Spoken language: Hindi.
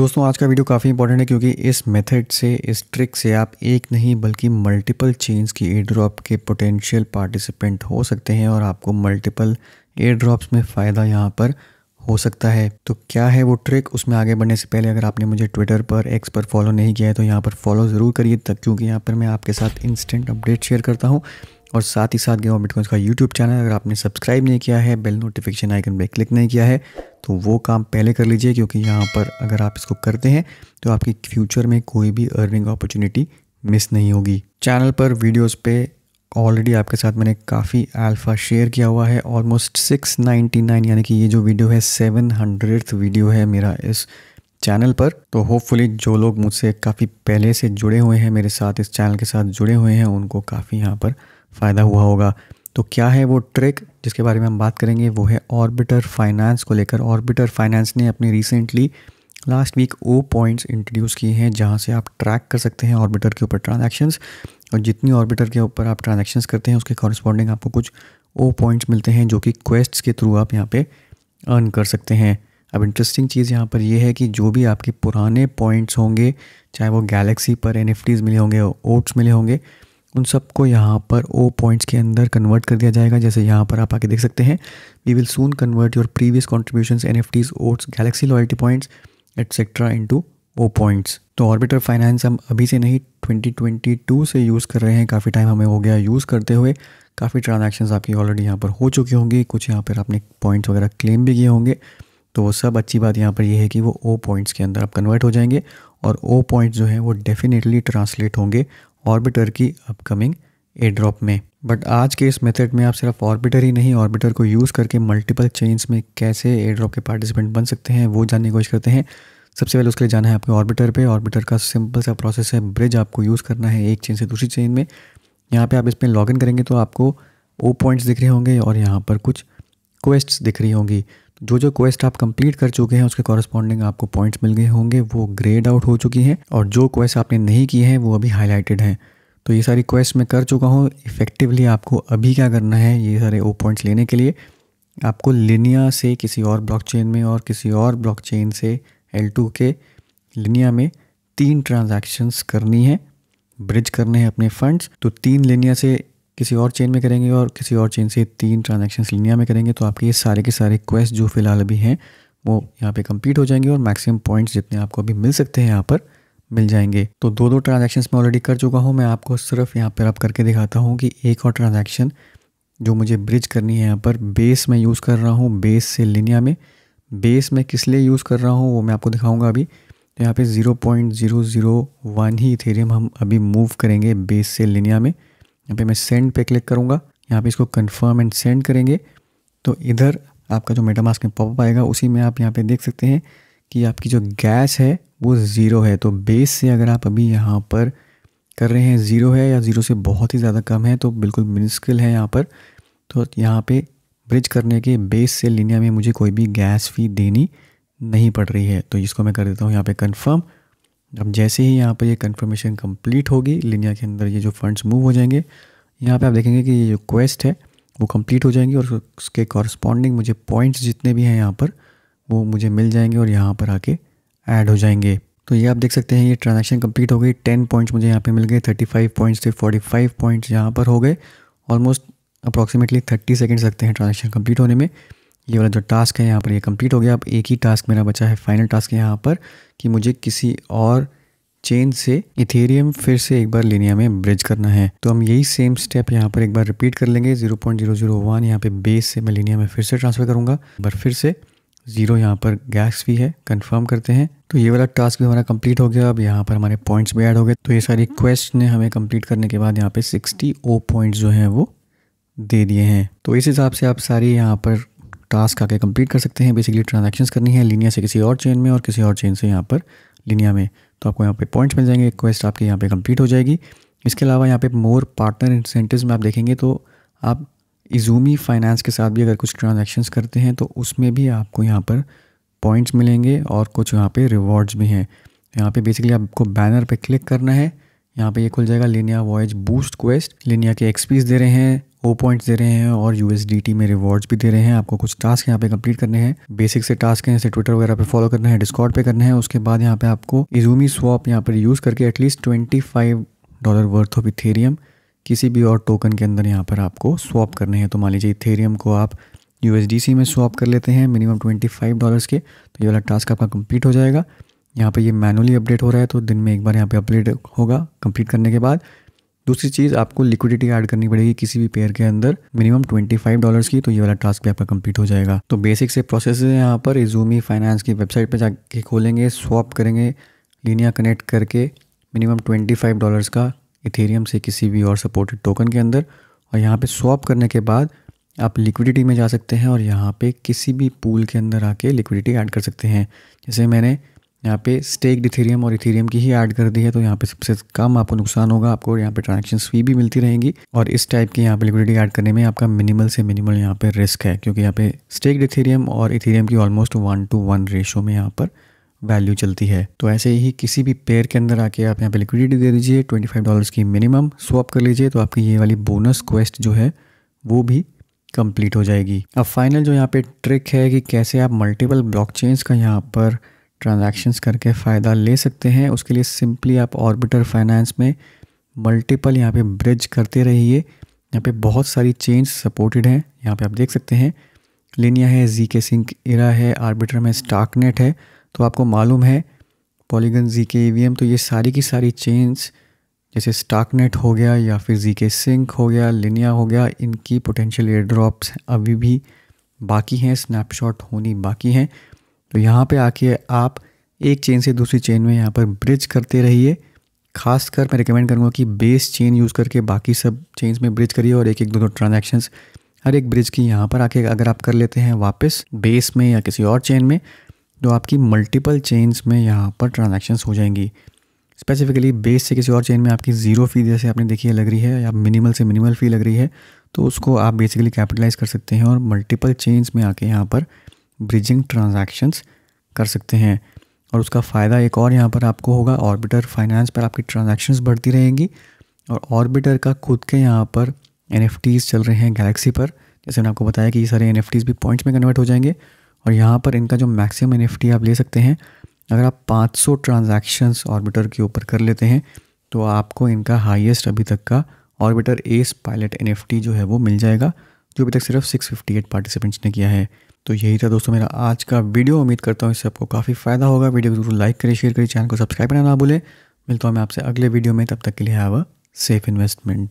दोस्तों आज का वीडियो काफ़ी इंपॉर्टेंट है क्योंकि इस मेथड से इस ट्रिक से आप एक नहीं बल्कि मल्टीपल चेन्स की एयर ड्रॉप के पोटेंशियल पार्टिसिपेंट हो सकते हैं और आपको मल्टीपल एयर ड्रॉप्स में फ़ायदा यहाँ पर हो सकता है तो क्या है वो ट्रिक उसमें आगे बढ़ने से पहले अगर आपने मुझे ट्विटर पर एक्स पर फॉलो नहीं किया है तो यहाँ पर फॉलो ज़रूर करिए तक क्योंकि यहाँ पर मैं आपके साथ इंस्टेंट अपडेट शेयर करता हूँ और साथ ही साथ गेम बिटकॉइंस का यूट्यूब चैनल अगर आपने सब्सक्राइब नहीं किया है बेल नोटिफिकेशन आइकन पर क्लिक नहीं किया है तो वो काम पहले कर लीजिए क्योंकि यहाँ पर अगर आप इसको करते हैं तो आपकी फ्यूचर में कोई भी अर्निंग अपॉर्चुनिटी मिस नहीं होगी चैनल पर वीडियोस पे ऑलरेडी आपके साथ मैंने काफ़ी अल्फा शेयर किया हुआ है ऑलमोस्ट 699 यानी कि ये जो वीडियो है सेवन हंड्रेड वीडियो है मेरा इस चैनल पर तो होपफुली जो लोग मुझसे काफ़ी पहले से जुड़े हुए हैं मेरे साथ इस चैनल के साथ जुड़े हुए हैं उनको काफ़ी यहाँ पर फ़ायदा हुआ होगा तो क्या है वो ट्रिक जिसके बारे में हम बात करेंगे वो है ऑर्बिटर फाइनेंस को लेकर ऑर्बिटर फाइनेंस ने अपने recently last week O points introduce किए हैं जहाँ से आप ट्रैक कर सकते हैं ऑर्बिटर के ऊपर ट्रांजेक्शन्स और जितनी ऑर्बिटर के ऊपर आप ट्रांजेक्शन्स करते हैं उसके कॉरस्पॉन्डिंग आपको कुछ ओ पॉइंट्स मिलते हैं जो कि क्वेस्ट्स के थ्रू आप यहाँ पे अर्न कर सकते हैं अब इंटरेस्टिंग चीज़ यहाँ पर यह है कि जो भी आपके पुराने पॉइंट्स होंगे चाहे वो गैलेक्सी पर एन मिले होंगे ओट्स मिले होंगे उन सबको यहाँ पर ओ पॉइंट्स के अंदर कन्वर्ट कर दिया जाएगा जैसे यहाँ पर आप आके देख सकते हैं we will soon convert your previous contribution N F Ts OATs galaxy loyalty points etcetera to O points तो ऑर्बिटर फाइनेंस हम अभी से नहीं 2022 से यूज़ कर रहे हैं काफ़ी टाइम हमें हो गया यूज़ करते हुए काफ़ी ट्रांजेक्शन आपकी ऑलरेडी यहाँ पर हो चुकी होंगी कुछ यहाँ पर आपने पॉइंट्स वगैरह क्लेम भी किए होंगे तो सब अच्छी बात यहाँ पर ये यह है कि वो ओ पॉइंट्स के अंदर आप कन्वर्ट हो जाएंगे और ओ पॉइंट्स जो हैं वो डेफिनेटली ट्रांसलेट होंगे ऑर्बिटर की अपकमिंग ए ड्रॉप में बट आज के इस मेथड में आप सिर्फ ऑर्बिटर ही नहीं ऑर्बिटर को यूज़ करके मल्टीपल चेन्स में कैसे ए ड्रॉप के पार्टिसिपेंट बन सकते हैं वो जानने की कोशिश करते हैं सबसे पहले उसके लिए जाना है आपके ऑर्बिटर पे ऑर्बिटर का सिंपल सा प्रोसेस है ब्रिज आपको यूज़ करना है एक चेन से दूसरी चेन में यहाँ पे आप इसमें लॉगिन करेंगे तो आपको ओ पॉइंट्स दिख रहे होंगे और यहाँ पर कुछ क्वेस्ट्स दिख रही होंगी जो जो क्वेस्ट आप कंप्लीट कर चुके हैं उसके कॉरस्पॉन्डिंग आपको पॉइंट्स मिल गए होंगे वो ग्रेड आउट हो चुकी हैं और जो क्वेस्ट आपने नहीं किए हैं वो अभी हाईलाइटेड हैं तो ये सारी क्वेस्ट मैं कर चुका हूँ इफ़ेक्टिवली आपको अभी क्या करना है ये सारे ओ पॉइंट्स लेने के लिए आपको लिनिया से किसी और ब्लॉक में और किसी और ब्लॉक से एल के लिनिया में तीन ट्रांजेक्शन्स करनी है ब्रिज करने हैं अपने फंड्स तो तीन लिनिया से किसी और चेन में करेंगे और किसी और चेन से तीन ट्रांजेक्शन लिनिया में करेंगे तो आपके ये सारे के सारे क्वेस्ट जो फिलहाल अभी हैं वो यहाँ पे कंप्लीट हो जाएंगे और मैक्सिमम पॉइंट्स जितने आपको अभी मिल सकते हैं यहाँ पर मिल जाएंगे तो दो दो ट्रांजेक्शन मैं ऑलरेडी कर चुका हूँ मैं आपको सिर्फ यहाँ पर अब करके दिखाता हूँ कि एक और ट्रांजेक्शन जो मुझे ब्रिज करनी है यहाँ पर बेस में यूज़ कर रहा हूँ बेस से लिनिया में बेस में किस लिए यूज़ कर रहा हूँ वो मैं आपको दिखाऊँगा अभी तो यहाँ पे 0.001 ही इथेरियम हम अभी मूव करेंगे बेस से लिनिया में यहाँ पे मैं सेंड पे क्लिक करूँगा यहाँ पे इसको कंफर्म एंड सेंड करेंगे तो इधर आपका जो मेटामास्क में पॉपअप आएगा उसी में आप यहाँ पे देख सकते हैं कि आपकी जो गैस है वो ज़ीरो है तो बेस से अगर आप अभी यहाँ पर कर रहे हैं ज़ीरो है या ज़ीरो से बहुत ही ज़्यादा कम है तो बिल्कुल मिनिस्किल है यहाँ पर तो यहाँ पे ब्रिज करने के बेस से लिनिया में मुझे कोई भी गैस फी देनी नहीं पड़ रही है तो इसको मैं कर देता हूँ यहाँ पे कन्फर्म अब जैसे ही यहाँ पर ये कन्फर्मेशन कंप्लीट होगी लिनिया के अंदर ये जो फंड्स मूव हो जाएंगे यहाँ पे आप देखेंगे कि ये जो क्वेस्ट है वो कंप्लीट हो जाएंगी और उसके कॉरस्पॉन्डिंग मुझे पॉइंट्स जितने भी हैं यहाँ पर वो मुझे मिल जाएंगे और यहाँ पर आके ऐड हो जाएंगे तो ये आप देख सकते हैं ये ट्रांजेक्शन कम्प्लीट हो गई टेन पॉइंट्स मुझे यहाँ पर मिल गए थर्टी फाइव पॉइंट्स से फोर्टी फाइव पॉइंट्स यहाँ पर हो गए ऑलमोस्ट अप्रॉक्सीमेटली थर्टी सेकेंड्स लगते हैं ट्रांजेक्शन कम्प्लीट होने में ये वाला जो टास्क है यहाँ पर ये कंप्लीट हो गया अब एक ही टास्क मेरा बचा है फाइनल टास्क यहाँ पर कि मुझे किसी और चेन से इथेरियम फिर से एक बार लिनिया में ब्रिज करना है तो हम यही सेम स्टेप यहाँ पर एक बार रिपीट कर लेंगे 0.001 यहाँ पे बेस से मैं लिनिया में फिर से ट्रांसफ़र करूँगा पर फिर से ज़ीरो यहाँ पर गैस भी है कंफर्म करते हैं तो ये वाला टास्क भी हमारा कंप्लीट हो गया अब यहाँ पर हमारे पॉइंट्स भी ऐड हो गए तो ये सारी क्वेस्ट ने हमें कंप्लीट करने के बाद यहाँ पे सिक्सटी ओ पॉइंट्स जो हैं वो दे दिए हैं तो इस हिसाब से आप सारी यहाँ पर टास्क आके कंप्लीट कर सकते हैं बेसिकली ट्रांजेक्शन करनी है लिनिया से किसी और चेन में और किसी और चेन से यहाँ पर लिनिया में तो आपको यहाँ पे पॉइंट्स मिल जाएंगे क्वेस्ट आपके यहाँ पे कंप्लीट हो जाएगी इसके अलावा यहाँ पे मोर पार्टनर इंसेंटिव में आप देखेंगे तो आप इजूमी फाइनेंस के साथ भी अगर कुछ ट्रांजेक्शन करते हैं तो उसमें भी आपको यहाँ पर पॉइंट्स मिलेंगे और कुछ यहाँ पे रिवॉर्ड्स भी हैं यहाँ पे बेसिकली आपको बैनर पे क्लिक करना है यहाँ पे ये खुल जाएगा Linea voyage boost quest Linea के एक्सपीस दे रहे हैं ओ पॉइंट्स दे रहे हैं और यू में रिवॉर्ड्स भी दे रहे हैं आपको कुछ टास्क यहाँ पे कंप्लीट करने हैं बेसिक से टास्क हैं जैसे ट्विटर वगैरह पे फॉलो करना है डिस्कॉर्ड पे करना है उसके बाद यहाँ पे आपको इजूमी स्वॉप यहाँ पर यूज़ करके at least twenty five dollar worth of Ethereum किसी भी और टोकन के अंदर यहाँ पर आपको स्वॉप करने हैं तो मान लीजिए इथेरियम को आप यू में स्वॉप कर लेते हैं मिनिमम ट्वेंटी फाइव डॉलर्स के तो ये वाला टास्क आपका कंप्लीट हो जाएगा यहाँ पर ये मैनुअली अपडेट हो रहा है तो दिन में एक बार यहाँ पे अपडेट होगा कंप्लीट करने के बाद दूसरी चीज़ आपको लिक्विडिटी ऐड करनी पड़ेगी किसी भी पेयर के अंदर मिनिमम ट्वेंटी फाइव डॉलर की तो ये वाला टास्क भी आपका कंप्लीट हो जाएगा तो बेसिक से प्रोसेस है यहाँ पर इजूमी फाइनेंस की वेबसाइट पर जाके खोलेंगे स्वॉप करेंगे लीनिया कनेक्ट करके मिनिमम ट्वेंटी फाइव डॉलर्स का इथेरियम से किसी भी और सपोर्टेड टोकन के अंदर और यहाँ पर स्वॉप करने के बाद आप लिक्विडिटी में जा सकते हैं और यहाँ पर किसी भी पूल के अंदर आके लिक्विडिटी ऐड कर सकते हैं जैसे मैंने यहाँ पे स्टेक डिथेरियम और इथेरियम की ही ऐड कर दी है तो यहाँ पे सबसे कम आपको नुकसान होगा आपको यहाँ पे ट्रांजेक्शन फी भी मिलती रहेगी और इस टाइप की यहाँ पे लिक्विडिटी ऐड करने में आपका मिनिमल से मिनिमल यहाँ पे रिस्क है क्योंकि यहाँ पे स्टेक डिथेरियम और इथेरियम की almost one two one ratio में यहाँ पर वैल्यू चलती है तो ऐसे ही किसी भी पेयर के अंदर आके आप यहाँ पे लिक्विडिटी दे दीजिए ट्वेंटी फाइव की मिनिमम स्वॉप कर लीजिए तो आपकी ये वाली बोनस क्वेस्ट जो है वो भी कंप्लीट हो जाएगी अब फाइनल जो यहाँ पे ट्रिक है कि कैसे आप मल्टीपल ब्लॉक का यहाँ पर ट्रांजैक्शंस करके फ़ायदा ले सकते हैं उसके लिए सिंपली आप ऑर्बिटर फाइनेंस में मल्टीपल यहाँ पे ब्रिज करते रहिए यहाँ पे बहुत सारी चेंज सपोर्टेड हैं यहाँ पे आप देख सकते हैं लिनिया है जी के सिंक इरा है आर्बिटर में नेट है तो आपको मालूम है पॉलीगन जी के ई तो ये सारी की सारी चेंज जैसे स्टाकनेट हो गया या फिर जी के सिंक हो गया लिनिया हो गया इनकी पोटेंशियल एयर ड्रॉप्स अभी भी बाकी हैं स्नैपशॉट होनी बाकी हैं तो यहाँ पे आके आप एक चेन से दूसरी चेन में यहाँ पर ब्रिज करते रहिए खासकर मैं रिकमेंड करूँगा कि बेस चेन यूज़ करके बाकी सब चेन्स में ब्रिज करिए और एक एक दो दो ट्रांजेक्शन्स हर एक ब्रिज की यहाँ पर आके अगर आप कर लेते हैं वापस बेस में या किसी और चेन में तो आपकी मल्टीपल चेन्स में यहाँ पर ट्रांजेक्शन्स हो जाएंगी स्पेसिफिकली बेस से किसी और चेन में आपकी ज़ीरो फ़ी जैसे आपने देखिए लग रही है या मिनिमल से मिनिमल फ़ी लग रही है तो उसको आप बेसिकली कैपिटलाइज कर सकते हैं और मल्टीपल चेन्स में आके यहाँ पर ब्रिजिंग ट्रांजैक्शंस कर सकते हैं और उसका फ़ायदा एक और यहाँ पर आपको होगा ऑर्बिटर फाइनेंस पर आपकी ट्रांजैक्शंस बढ़ती रहेंगी और ऑर्बिटर का खुद के यहाँ पर एन चल रहे हैं गैलेक्सी पर जैसे मैंने आपको बताया कि ये सारे एन भी पॉइंट्स में कन्वर्ट हो जाएंगे और यहाँ पर इनका जो मैक्सिमम एन आप ले सकते हैं अगर आप 500 सौ ट्रांजेक्शन्स ऑर्बिटर के ऊपर कर लेते हैं तो आपको इनका हाईएस्ट अभी तक का ऑर्बिटर एस पायलट एन जो है वो मिल जाएगा जो अभी तक सिर्फ 658 पार्टिसिपेंट्स ने किया है तो यही था दोस्तों मेरा आज का वीडियो उम्मीद करता हूँ इससे आपको काफ़ी फ़ायदा होगा वीडियो को जरूर लाइक करें शेयर करें चैनल को सब्सक्राइब करना ना भूलें मिलता हूँ मैं आपसे अगले वीडियो में तब तक के लिए हैव अ सेफ़ इन्वेस्टमेंट